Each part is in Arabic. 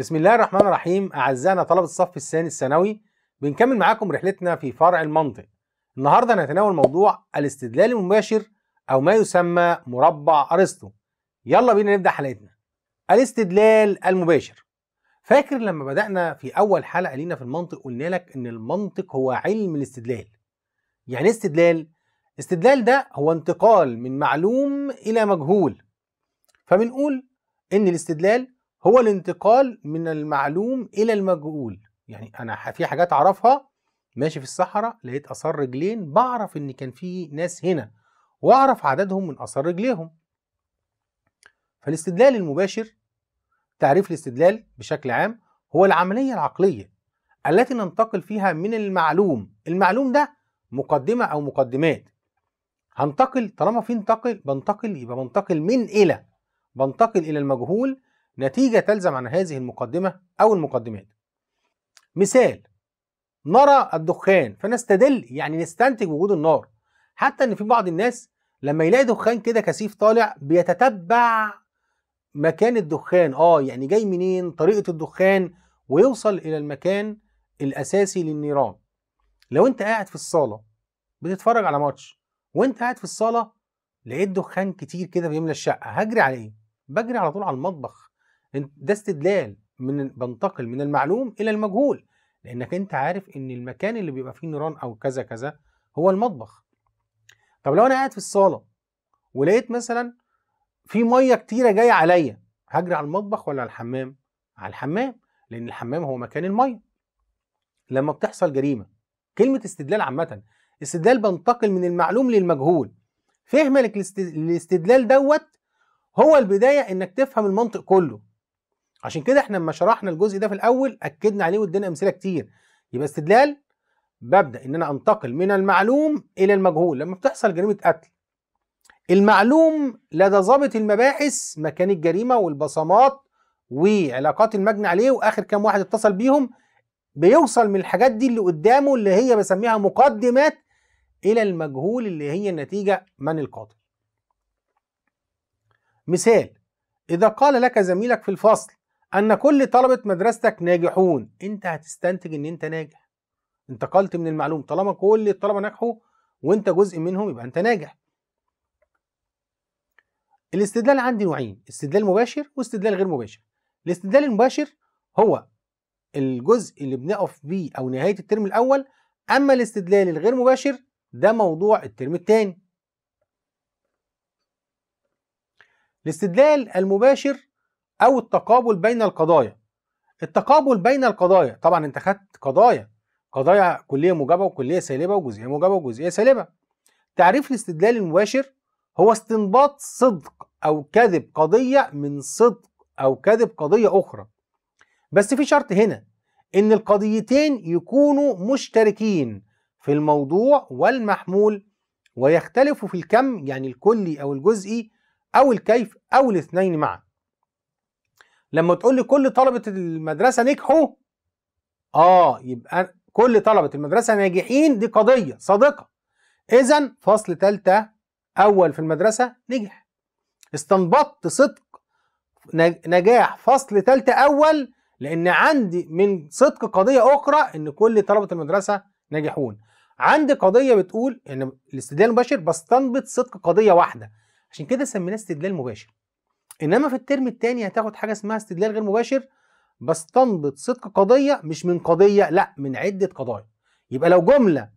بسم الله الرحمن الرحيم أعزائنا طلبة الصف الثاني الثانوي بنكمل معاكم رحلتنا في فرع المنطق النهاردة هنتناول موضوع الاستدلال المباشر أو ما يسمى مربع أرسطو يلا بينا نبدأ حلقتنا الاستدلال المباشر فاكر لما بدأنا في أول حلقة لينا في المنطق قلنا لك إن المنطق هو علم الاستدلال يعني إيه استدلال استدلال ده هو انتقال من معلوم إلى مجهول فبنقول إن الاستدلال هو الانتقال من المعلوم الى المجهول يعني انا في حاجات اعرفها ماشي في الصحراء لقيت اثار رجلين بعرف ان كان في ناس هنا واعرف عددهم من اثار رجليهم فالاستدلال المباشر تعريف الاستدلال بشكل عام هو العمليه العقليه التي ننتقل فيها من المعلوم المعلوم ده مقدمه او مقدمات هنتقل طالما في انتقل بنتقل يبقى بنتقل من الى بنتقل الى المجهول نتيجة تلزم عن هذه المقدمة أو المقدمات مثال نرى الدخان فنستدل يعني نستنتج وجود النار حتى ان في بعض الناس لما يلاقي دخان كده كثيف طالع بيتتبع مكان الدخان اه يعني جاي منين طريقه الدخان ويوصل الى المكان الاساسي للنيران لو انت قاعد في الصاله بتتفرج على ماتش وانت قاعد في الصاله لقيت دخان كتير كده بيملى الشقه هجري على ايه بجري على طول على المطبخ ده استدلال من بنتقل من المعلوم الى المجهول لانك انت عارف ان المكان اللي بيبقى فيه نيران او كذا كذا هو المطبخ طب لو انا قاعد في الصاله ولقيت مثلا في ميه كتيره جايه عليا هجري على المطبخ ولا على الحمام على الحمام لان الحمام هو مكان الميه لما بتحصل جريمه كلمه استدلال عامه استدلال بنتقل من المعلوم للمجهول فهمك للاستدلال دوت هو البدايه انك تفهم المنطق كله عشان كده احنا لما شرحنا الجزء ده في الاول اكدنا عليه وادينا امثله كتير يبقى استدلال ببدا ان انا انتقل من المعلوم الى المجهول لما بتحصل جريمه قتل المعلوم لدى ضابط المباحث مكان الجريمه والبصمات وعلاقات المجني عليه واخر كام واحد اتصل بيهم بيوصل من الحاجات دي اللي قدامه اللي هي بسميها مقدمات الى المجهول اللي هي النتيجه من القاتل مثال اذا قال لك زميلك في الفصل ان كل طلبه مدرستك ناجحون انت هتستنتج ان انت ناجح انتقلت من المعلوم طالما كل الطلبه نجحوا وانت جزء منهم يبقى انت ناجح الاستدلال عندي نوعين استدلال مباشر واستدلال غير مباشر الاستدلال المباشر هو الجزء اللي بنقف بيه او نهايه الترم الاول اما الاستدلال الغير مباشر ده موضوع الترم الثاني الاستدلال المباشر او التقابل بين القضايا التقابل بين القضايا طبعا انت خدت قضايا قضايا كليه موجبه وكليه سالبه وجزئيه موجبه وجزئيه سالبه تعريف الاستدلال المباشر هو استنباط صدق او كذب قضيه من صدق او كذب قضيه اخرى بس في شرط هنا ان القضيتين يكونوا مشتركين في الموضوع والمحمول ويختلفوا في الكم يعني الكلي او الجزئي او الكيف او الاثنين معا لما تقول لي كل طلبه المدرسه نجحوا اه يبقى كل طلبه المدرسه ناجحين دي قضيه صادقه اذا فصل ثالثه اول في المدرسه نجح استنبطت صدق نجاح فصل ثالثه اول لان عندي من صدق قضيه اخرى ان كل طلبه المدرسه ناجحون عندي قضيه بتقول ان الاستدلال المباشر بستنبط صدق قضيه واحده عشان كده سميناه استدلال مباشر انما في الترم الثاني هتاخد حاجه اسمها استدلال غير مباشر بستنبط صدق قضيه مش من قضيه لا من عده قضايا يبقى لو جمله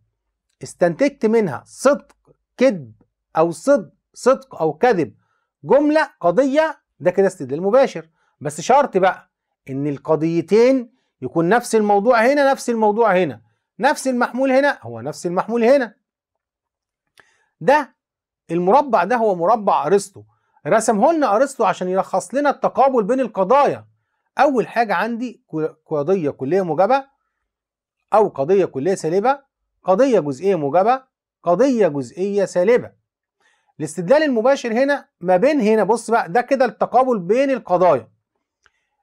استنتجت منها صدق كذب او صدق صدق او كذب جمله قضيه ده كده استدلال مباشر بس شرط بقى ان القضيتين يكون نفس الموضوع هنا نفس الموضوع هنا نفس المحمول هنا هو نفس المحمول هنا ده المربع ده هو مربع ارسطو رسمه لنا ارسطو عشان يلخص لنا التقابل بين القضايا اول حاجه عندي قضيه كليه موجبه او قضيه كليه سالبه قضيه جزئيه موجبه قضيه جزئيه سالبه الاستدلال المباشر هنا ما بين هنا بص بقى ده كده التقابل بين القضايا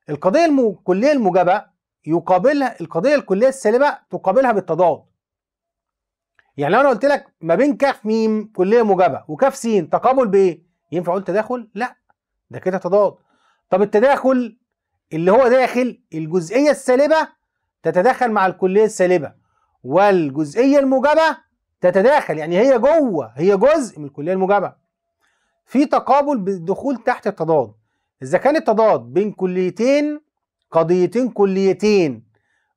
القضيه الكليه الموجبه يقابلها القضيه الكليه السالبه تقابلها بالتضاد يعني لو انا قلت لك ما بين كاف ميم كليه موجبه وكاف س تقابل بايه ينفع اقول تداخل لا ده كده تضاد طب التداخل اللي هو داخل الجزئيه السالبه تتداخل مع الكليه السالبه والجزئيه الموجبه تتداخل يعني هي جوه هي جزء من الكليه الموجبه في تقابل بالدخول تحت التضاد اذا كان التضاد بين كليتين قضيتين كليتين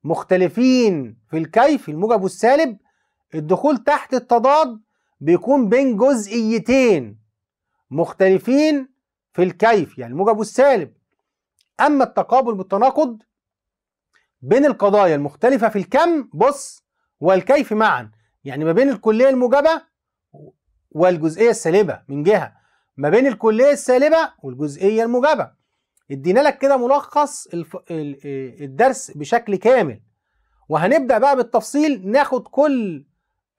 مختلفين في الكيف الموجب والسالب الدخول تحت التضاد بيكون بين جزئيتين مختلفين في الكيف يعني الموجب والسالب اما التقابل بالتناقض بين القضايا المختلفه في الكم بص والكيف معا يعني ما بين الكليه الموجبه والجزئيه السالبه من جهه ما بين الكليه السالبه والجزئيه الموجبه ادينا لك كده ملخص الدرس بشكل كامل وهنبدا بقى بالتفصيل ناخد كل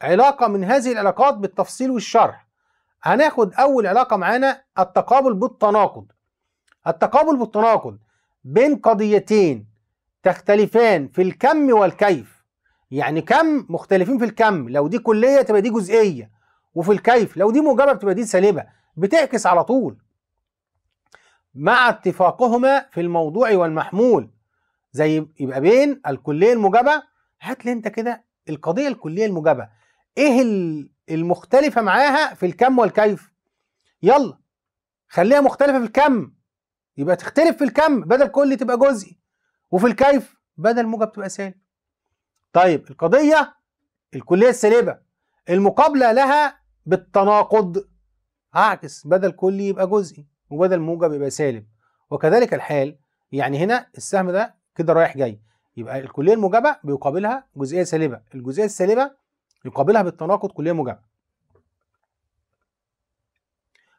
علاقه من هذه العلاقات بالتفصيل والشرح هناخد اول علاقه معانا التقابل بالتناقض التقابل بالتناقض بين قضيتين تختلفان في الكم والكيف يعني كم مختلفين في الكم لو دي كليه تبقى دي جزئيه وفي الكيف لو دي موجبه تبقى دي سالبه بتعكس على طول مع اتفاقهما في الموضوع والمحمول زي يبقى بين الكليه الموجبه هات لي انت كده القضيه الكليه الموجبه ايه المختلفة معاها في الكم والكيف يلا خليها مختلفة في الكم يبقى تختلف في الكم بدل كل تبقى جزئي وفي الكيف بدل موجب تبقى سالب طيب القضية الكلية السالبة المقابلة لها بالتناقض عكس بدل كل يبقى جزئي وبدل موجب يبقى سالب وكذلك الحال يعني هنا السهم ده كده رايح جاي يبقى الكليه الموجبه بيقابلها جزئيه سالبه الجزئيه السالبه يقابلها بالتناقض كلية مجمع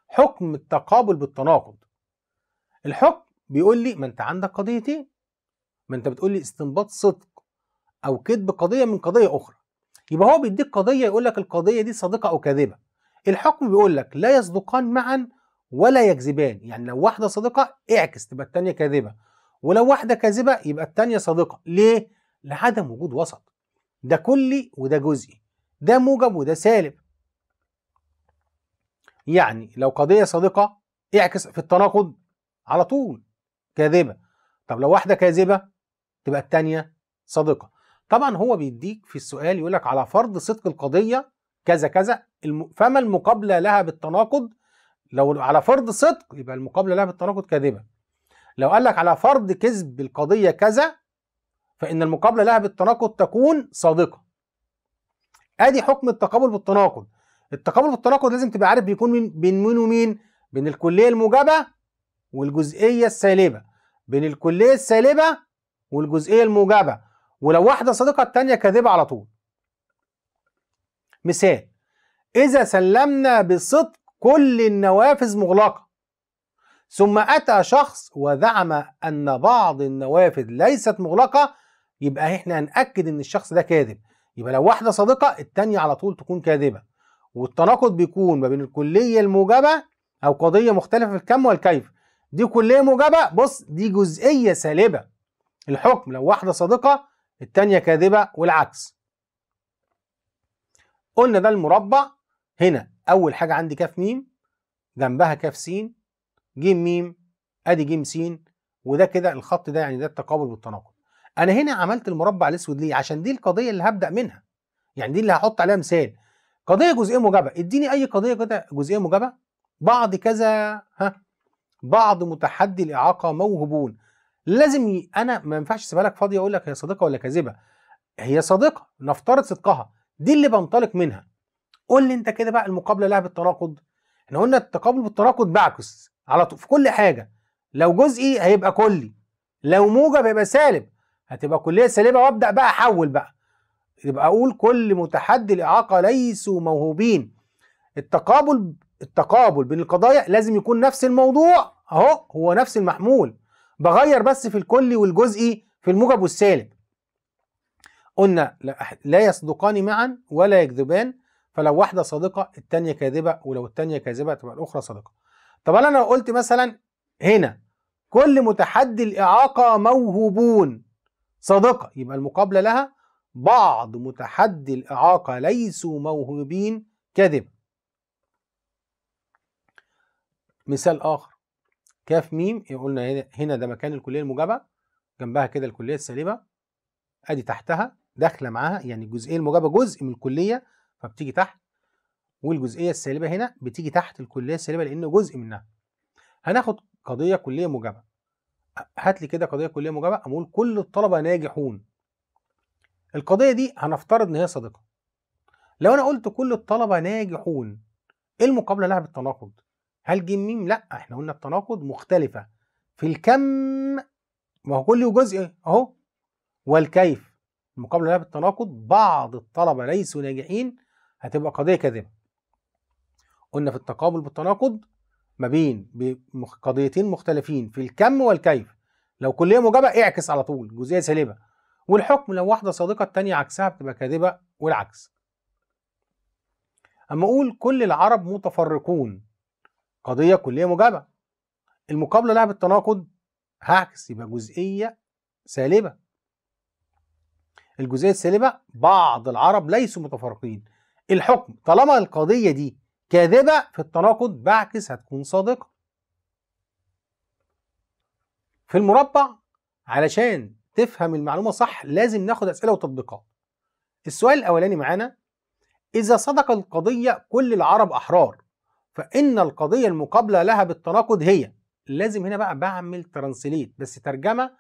حكم التقابل بالتناقض الحكم بيقول لي ما انت عندك قضيتين ما انت بتقول لي استنباط صدق او كذب قضية من قضية اخرى يبقى هو بيديك قضية يقول لك القضية دي صادقة او كاذبة الحكم بيقول لك لا يصدقان معا ولا يكذبان يعني لو واحدة صادقة اعكس تبقى التانية كاذبة ولو واحدة كاذبة يبقى التانية صادقة ليه؟ لعدم وجود وسط ده كلي وده جزئي ده موجب وده سالب يعني لو قضية صادقة اعكس في التناقض على طول كاذبة طب لو واحدة كاذبة تبقى التانية صادقة طبعا هو بيديك في السؤال يقولك على فرض صدق القضية كذا كذا فما المقابلة لها بالتناقض لو على فرض صدق يبقى المقابلة لها بالتناقض كاذبة لو قال لك على فرض كذب القضية كذا فإن المقابلة لها بالتناقض تكون صادقة ادي حكم التقابل بالتناقض التقابل بالتناقض لازم تبقى عارف بيكون من بين مين ومين بين الكليه الموجبه والجزئيه السالبه بين الكليه السالبه والجزئيه الموجبه ولو واحده صادقه الثانيه كاذبه على طول مثال اذا سلمنا بصدق كل النوافذ مغلقه ثم اتى شخص وزعم ان بعض النوافذ ليست مغلقه يبقى احنا هنأكد ان الشخص ده كاذب يبقى لو واحده صادقه الثانيه على طول تكون كاذبه والتناقض بيكون ما بين الكليه الموجبه او قضيه مختلفه في الكم والكيف دي كليه موجبه بص دي جزئيه سالبه الحكم لو واحده صادقه الثانيه كاذبه والعكس قلنا ده المربع هنا اول حاجه عندي كاف ميم جنبها كاف س ج ميم ادي ج س وده كده الخط ده يعني ده التقابل والتناقض انا هنا عملت المربع الاسود ليه عشان دي القضيه اللي هبدا منها يعني دي اللي هحط عليها مثال قضيه جزئيه موجبه اديني اي قضيه كده جزئيه موجبه بعض كذا ها بعض متحدي الاعاقه موهوبون لازم ي... انا ما ينفعش اسيبها لك فاضيه اقول لك هي صادقه ولا كاذبه هي صادقه نفترض صدقها دي اللي بنطلق منها قول لي انت كده بقى المقابله لها بالتناقض احنا قلنا التقابل بالتناقض بعكس على طول في كل حاجه لو جزئي هيبقى كلي لو موجب هيبقى سالب هتبقى كليه سالبه وابدا بقى احول بقى يبقى اقول كل متحدي الاعاقه ليسوا موهوبين التقابل التقابل بين القضايا لازم يكون نفس الموضوع اهو هو نفس المحمول بغير بس في الكلي والجزئي في الموجب والسالب قلنا لا يصدقان معا ولا يكذبان فلو واحده صادقه الثانيه كاذبه ولو الثانيه كاذبه تبقى الاخرى صادقه طب انا لو قلت مثلا هنا كل متحدي الاعاقه موهوبون صادقة يبقى المقابلة لها بعض متحدي الإعاقة ليسوا موهوبين كذب مثال آخر كاف ميم إيه، قلنا هنا ده مكان الكلية الموجبة جنبها كده الكلية السالبة أدي تحتها داخلة معاها يعني الجزئية الموجبة جزء من الكلية فبتيجي تحت والجزئية السالبة هنا بتيجي تحت الكلية السالبة لأنه جزء منها هناخد قضية كلية موجبة هات لي كده قضيه كليه مجابه اقول كل الطلبه ناجحون القضيه دي هنفترض ان هي صادقه لو انا قلت كل الطلبه ناجحون ايه المقابله لها بالتناقض هل جيم ميم لا احنا قلنا التناقض مختلفه في الكم ما هو كل جزء إيه؟ اهو والكيف المقابله لها بالتناقض بعض الطلبه ليسوا ناجحين هتبقى قضيه كاذبه قلنا في التقابل بالتناقض ما بين قضيتين مختلفين في الكم والكيف لو كليه موجبه اعكس على طول جزئيه سالبه والحكم لو واحده صادقه الثانيه عكسها بتبقى كاذبه والعكس اما اقول كل العرب متفرقون قضيه كليه موجبه المقابله لها بالتناقض هعكس يبقى جزئيه سالبه الجزئيه السالبه بعض العرب ليسوا متفرقين الحكم طالما القضيه دي كاذبة في التناقض بعكس هتكون صادقة في المربع علشان تفهم المعلومة صح لازم ناخد أسئلة وتطبيقات السؤال الأولاني معانا إذا صدق القضية كل العرب أحرار فإن القضية المقابلة لها بالتناقض هي لازم هنا بقى بعمل ترانسليت بس ترجمة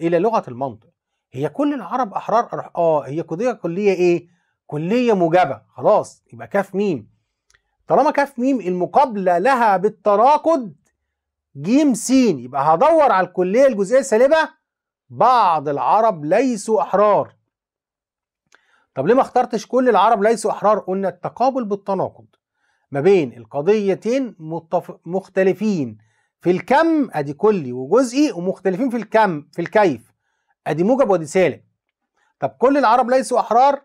إلى لغة المنطق هي كل العرب أحرار أروح آه هي قضية كلية إيه؟ كلية موجبة خلاص يبقى كاف ميم طالما كاف ميم المقابله لها بالتراكد جيم س يبقى هدور على الكليه الجزئيه السالبه بعض العرب ليسوا احرار طب ليه ما اخترتش كل العرب ليسوا احرار قلنا التقابل بالتناقض ما بين القضيتين متف... مختلفين في الكم ادي كلي وجزئي ومختلفين في الكم في الكيف ادي موجب وادي سالب طب كل العرب ليسوا احرار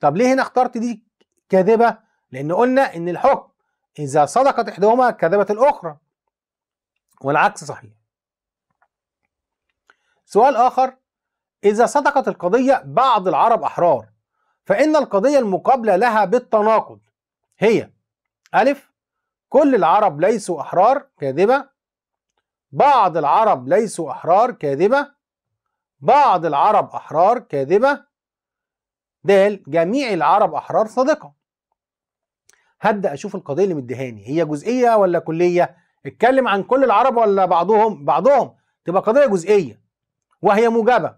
طب ليه هنا اخترت دي كاذبه لأن قلنا إن الحكم إذا صدقت إحداهما كذبت الأخرى والعكس صحيح سؤال آخر إذا صدقت القضية بعض العرب أحرار فإن القضية المقابلة لها بالتناقض هي ألف كل العرب ليسوا أحرار كاذبة بعض العرب ليسوا أحرار كاذبة بعض العرب أحرار كاذبة د جميع العرب أحرار صادقة هبدا اشوف القضيه اللي مديهاني هي جزئيه ولا كليه اتكلم عن كل العرب ولا بعضهم بعضهم تبقى قضيه جزئيه وهي موجبه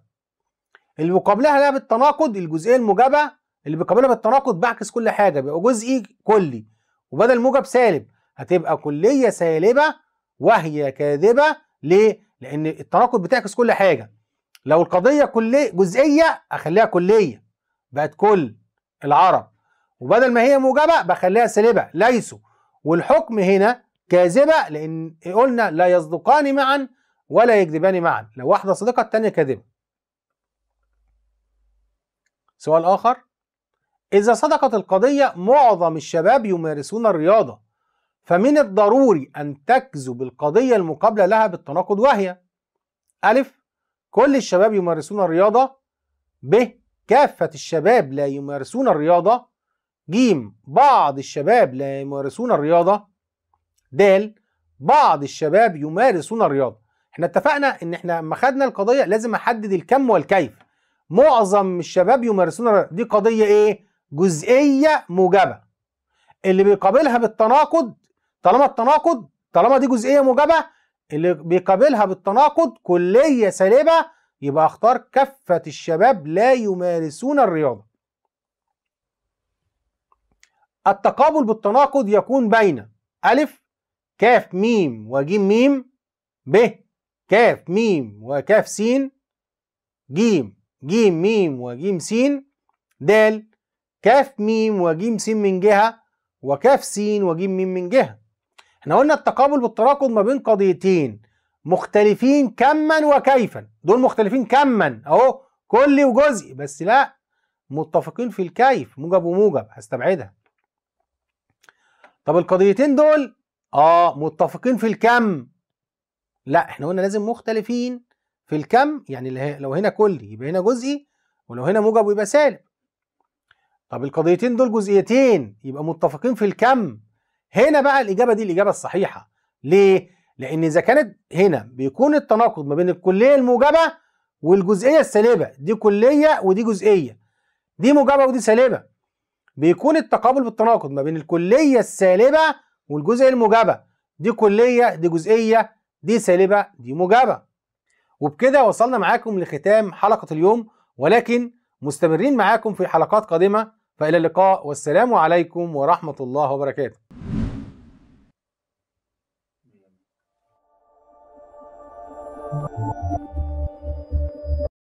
اللي بيقابلها لا بالتناقض الجزئيه الموجبه اللي بيقابلها بالتناقض بعكس كل حاجه بيبقى جزئي كلي وبدل موجب سالب هتبقى كليه سالبه وهي كاذبه ليه؟ لان التناقض بتعكس كل حاجه لو القضيه كليه جزئيه اخليها كليه بقت كل العرب وبدل ما هي موجبة بخليها سالبة ليسوا والحكم هنا كاذبة لأن قلنا لا يصدقان معا ولا يكذبان معا لو واحدة صادقة الثانية كاذبة سؤال آخر إذا صدقت القضية معظم الشباب يمارسون الرياضة فمن الضروري أن تكذب القضية المقابلة لها بالتناقض وهي ألف كل الشباب يمارسون الرياضة ب كافة الشباب لا يمارسون الرياضة ج بعض الشباب لا يمارسون الرياضة د بعض الشباب يمارسون الرياضة احنا اتفقنا ان احنا لما خدنا القضية لازم احدد الكم والكيف معظم الشباب يمارسون الرياضة دي قضية ايه جزئية موجبة اللي بيقابلها بالتناقض طالما التناقض طالما دي جزئية موجبة اللي بيقابلها بالتناقض كلية سالبة يبقى اختار كافة الشباب لا يمارسون الرياضة التقابل بالتناقض يكون بين ألف كاف ميم وجيم ميم ب كاف ميم وكاف سين جيم جيم ميم وجيم سين د كاف ميم وجيم سين من جهة وكاف سين وجيم ميم من جهة احنا قلنا التقابل بالتناقض ما بين قضيتين مختلفين كما وكيفا دول مختلفين كما اهو كلي وجزئي بس لا متفقين في الكيف موجب وموجب هستبعدها طب القضيتين دول اه متفقين في الكم لا احنا قلنا لازم مختلفين في الكم يعني لو هنا كلي يبقى هنا جزئي ولو هنا موجب يبقى سالب طب القضيتين دول جزئيتين يبقى متفقين في الكم هنا بقى الاجابه دي الاجابه الصحيحه ليه لان اذا كانت هنا بيكون التناقض ما بين الكليه الموجبه والجزئيه السالبه دي كليه ودي جزئيه دي موجبه ودي سالبه بيكون التقابل بالتناقض ما بين الكليه السالبه والجزء الموجبه دي كليه دي جزئيه دي سالبه دي موجبه وبكده وصلنا معاكم لختام حلقه اليوم ولكن مستمرين معاكم في حلقات قادمه فإلى اللقاء والسلام عليكم ورحمة الله وبركاته